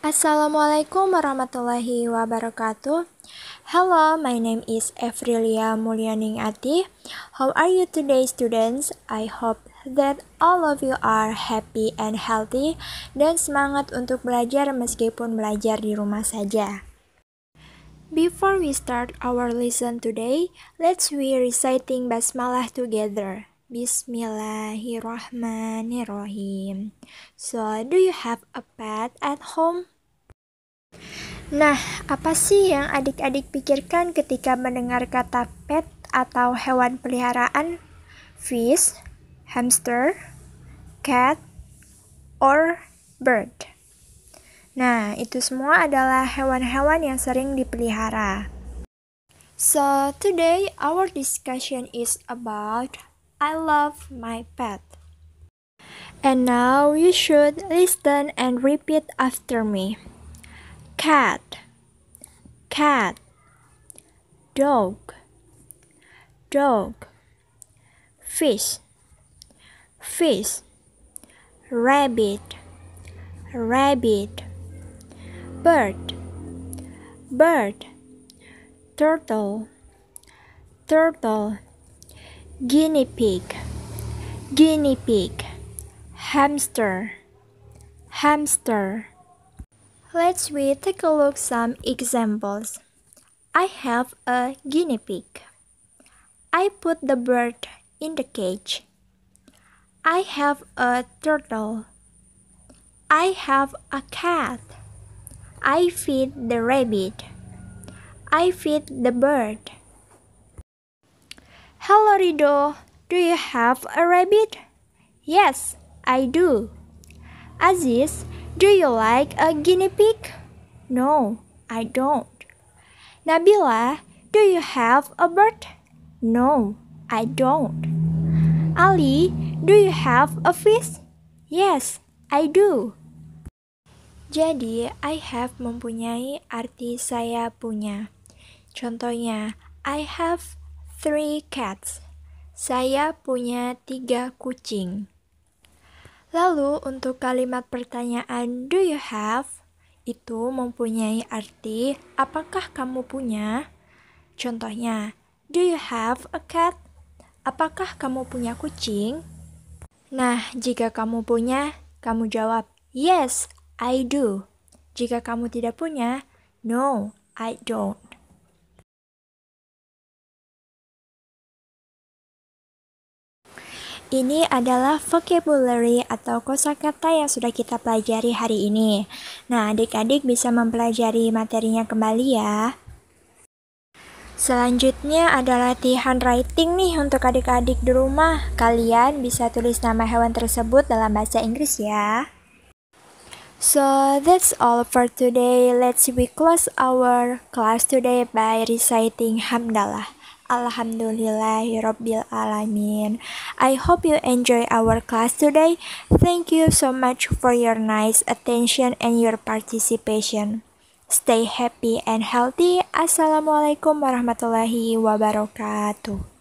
Assalamualaikum warahmatullahi wabarakatuh. Hello, my name is Evrilia Mulyaning Ati. How are you today, students? I hope that all of you are happy and healthy dan semangat untuk belajar meskipun belajar di rumah saja. Before we start our lesson today, let's we reciting basmalah together. Bismillahirrahmanirrahim. So, do you have a pet at home? Nah, apa sih yang adik-adik pikirkan ketika mendengar kata pet atau hewan peliharaan? Fish, hamster, cat, or bird. Nah, itu semua adalah hewan-hewan yang sering dipelihara. So, today our discussion is about I love my pet. And now you should listen and repeat after me. Cat, cat, dog, dog, fish, fish, rabbit, rabbit, bird, bird, turtle, turtle guinea pig guinea pig hamster hamster let's we take a look some examples i have a guinea pig i put the bird in the cage i have a turtle i have a cat i feed the rabbit i feed the bird Hello Rido, do you have a rabbit? Yes, I do. Aziz, do you like a guinea pig? No, I don't. Nabila, do you have a bird? No, I don't. Ali, do you have a fish? Yes, I do. Jadi, I have mempunyai arti saya punya. Contohnya, I have three cats. Saya punya tiga kucing. Lalu untuk kalimat pertanyaan do you have itu mempunyai arti apakah kamu punya? Contohnya, do you have a cat? Apakah kamu punya kucing? Nah, jika kamu punya, kamu jawab yes, I do. Jika kamu tidak punya, no, I don't. Ini adalah vocabulary atau kosakata yang sudah kita pelajari hari ini. Nah, adik-adik bisa mempelajari materinya kembali ya. Selanjutnya ada latihan writing nih untuk adik-adik di rumah. Kalian bisa tulis nama hewan tersebut dalam bahasa Inggris ya. So that's all for today. Let's we close our class today by reciting "Hamdallah." Alhamdulillahirabbil alamin. I hope you enjoy our class today. Thank you so much for your nice attention and your participation. Stay happy and healthy. Assalamualaikum warahmatullahi wabarakatuh.